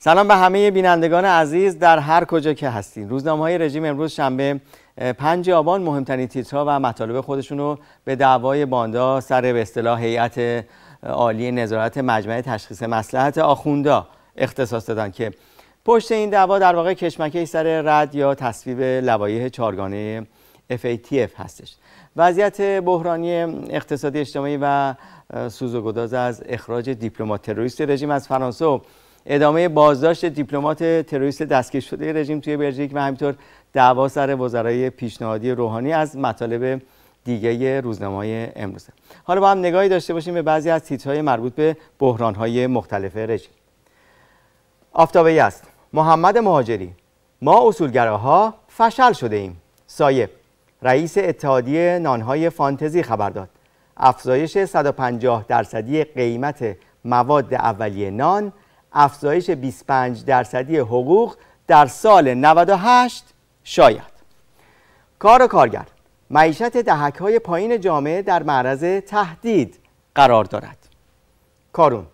سلام به همه بینندگان عزیز در هر کجا که هستین روزنامه های رژیم امروز شنبه پنج آبان مهمترین تیترها و مطالب خودشون رو به دعوای باندا سر به اصطلاح هیئت عالی نظارت مجمع تشخیص مسلحت آخوندا اختصاص دادن که پشت این دعوا در واقع کشمکش سر رد یا تصویب لوایح چارگانه FATF هستش وضعیت بحرانی اقتصادی اجتماعی و سوز و گداز از اخراج دیپلمات تروریست رژیم از فرانسه ادامه بازداشت دیپلمات تروریست دستگیر شده رژیم توی بلژیک و همینطور دعوا سر وزرای پیشنهادی روحانی از مطالب دیگه روزنامه امروز حالا با هم نگاهی داشته باشیم به بعضی از تیترهای مربوط به های مختلف رژیم آفتابه است محمد مهاجری ما اصولگراها فشل شده ایم سایه رئیس اتحادیه نانهای فانتزی خبر داد افزایش 150 درصدی قیمت مواد اولیه نان افزایش 25 درصدی حقوق در سال 98 شاید کار و کارگر معیشت دهک های پایین جامعه در معرض تهدید قرار دارد کارون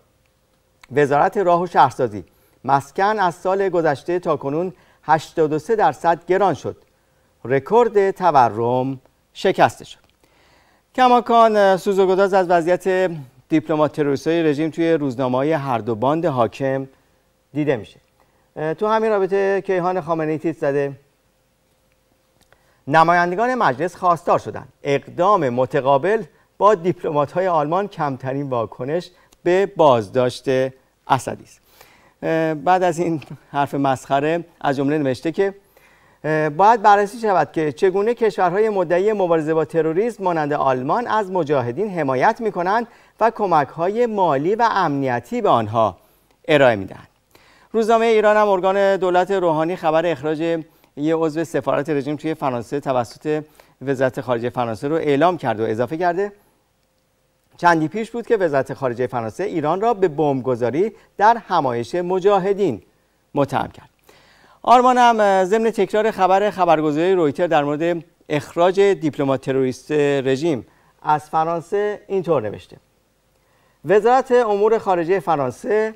وزارت راه و شهرسازی مسکن از سال گذشته تا کنون 83 درصد گران شد رکورد تورم شکسته شد کماکان سوزوگداز از وضعیت دیپلمات های رژیم توی روزنامه های هر دو باند حاکم دیده میشه تو همین رابطه کیهان خامنه‌ای تیت زده نمایندگان مجلس خواستار شدند اقدام متقابل با دیپلمات های آلمان کمترین واکنش به بازداشت اسدی است بعد از این حرف مسخره از جمله نوشته که باید بررسی شود که چگونه کشورهای مدعی مبارزه با تروریسم مانند آلمان از مجاهدین حمایت می کنند و های مالی و امنیتی به آنها ارائه دهند روزنامه ایران هم ارگان دولت روحانی خبر اخراج یه عضو سفارت رژیم توی فرانسه توسط وزارت خارجه فرانسه رو اعلام کرد و اضافه کرده چندی پیش بود که وزارت خارجه فرانسه ایران را به بمبگذاری در همایش مجاهدین متهم کرد آرمانم ضمن تکرار خبر خبرگزاری رویتر در مورد اخراج دیپلمات تروریست رژیم از فرانسه اینطور نوشته وزارت امور خارجه فرانسه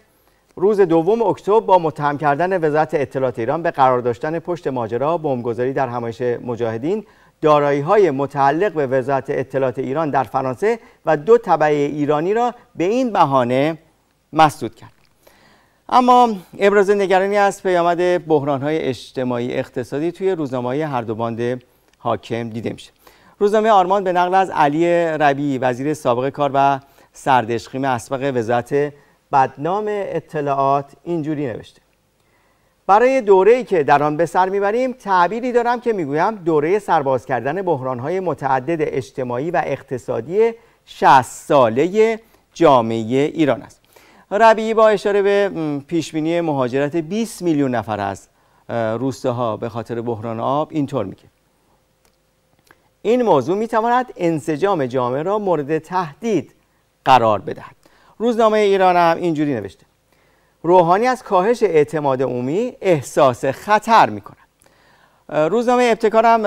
روز دوم اکتبر با متهم کردن وزارت اطلاعات ایران به قرار داشتن پشت ماجرا بمبگذاری در همایش مجاهدین دارایی های متعلق به وزارت اطلاعات ایران در فرانسه و دو طبعه ایرانی را به این بهانه مسدود کرد اما ابراز نگرانی از پیامد های اجتماعی اقتصادی توی روزنامه هر دو باند حاکم دیده میشه روزنامه آرمان به نقل از علی ربی وزیر سابق کار و سردشقیم اسبق وزارت بدنام اطلاعات اینجوری نوشته برای دوره‌ای که در آن به سر میبریم تعبیری دارم که میگویم دوره سرباز کردن های متعدد اجتماعی و اقتصادی 60 ساله جامعه ایران است ربیعی با اشاره به پیشبینی مهاجرت 20 میلیون نفر از ها به خاطر بحران آب اینطور میگه این موضوع میتواند انسجام جامعه را مورد تهدید قرار بدهد روزنامه ایران هم اینجوری نوشته روحانی از کاهش اعتماد عمومی احساس خطر میکند روزنامه ابتکار هم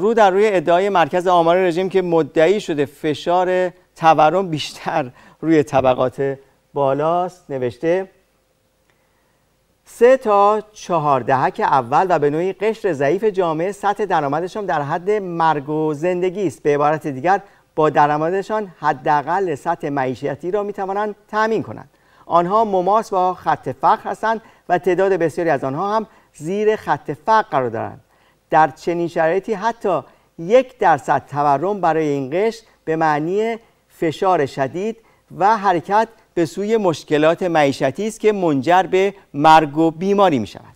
رو در روی ادعای مرکز آمار رژیم که مدعی شده فشار تورم بیشتر روی طبقات بالاست نوشته سه تا چهار دهک اول و به نوعی قشر ضعیف جامعه سطح درآمدشان در حد مرگ و زندگی است به عبارت دیگر با درآمدشان حداقل سطح معیشتی را میتوانند تأمین کنند آنها مماس با خط فقر هستند و تعداد بسیاری از آنها هم زیر خط فقر قرار دارند در چنین شرایطی حتی یک درصد تورم برای این قشر به معنی فشار شدید و حرکت به سوی مشکلات معیشتی است که منجر به مرگ و بیماری می شود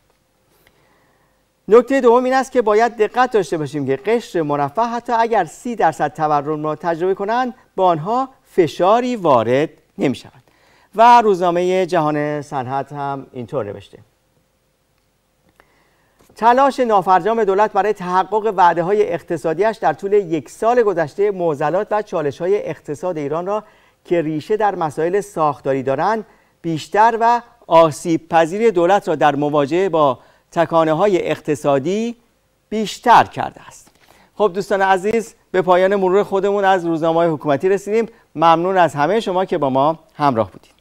نکته دوم این است که باید دقت داشته باشیم که قشر مرفه حتی اگر سی درصد تورم را تجربه کنند با آنها فشاری وارد نمی شود و روزنامه جهان صنعت هم اینطور نوشته تلاش نافرجام دولت برای تحقق وعده های اقتصادیش در طول یک سال گذشته معضلات و چالش های اقتصاد ایران را که ریشه در مسائل ساختاری دارند بیشتر و آسیب پذیر دولت را در مواجهه با تکانه های اقتصادی بیشتر کرده است خب دوستان عزیز به پایان مرور خودمون از روزنامه حکومتی رسیدیم ممنون از همه شما که با ما همراه بودید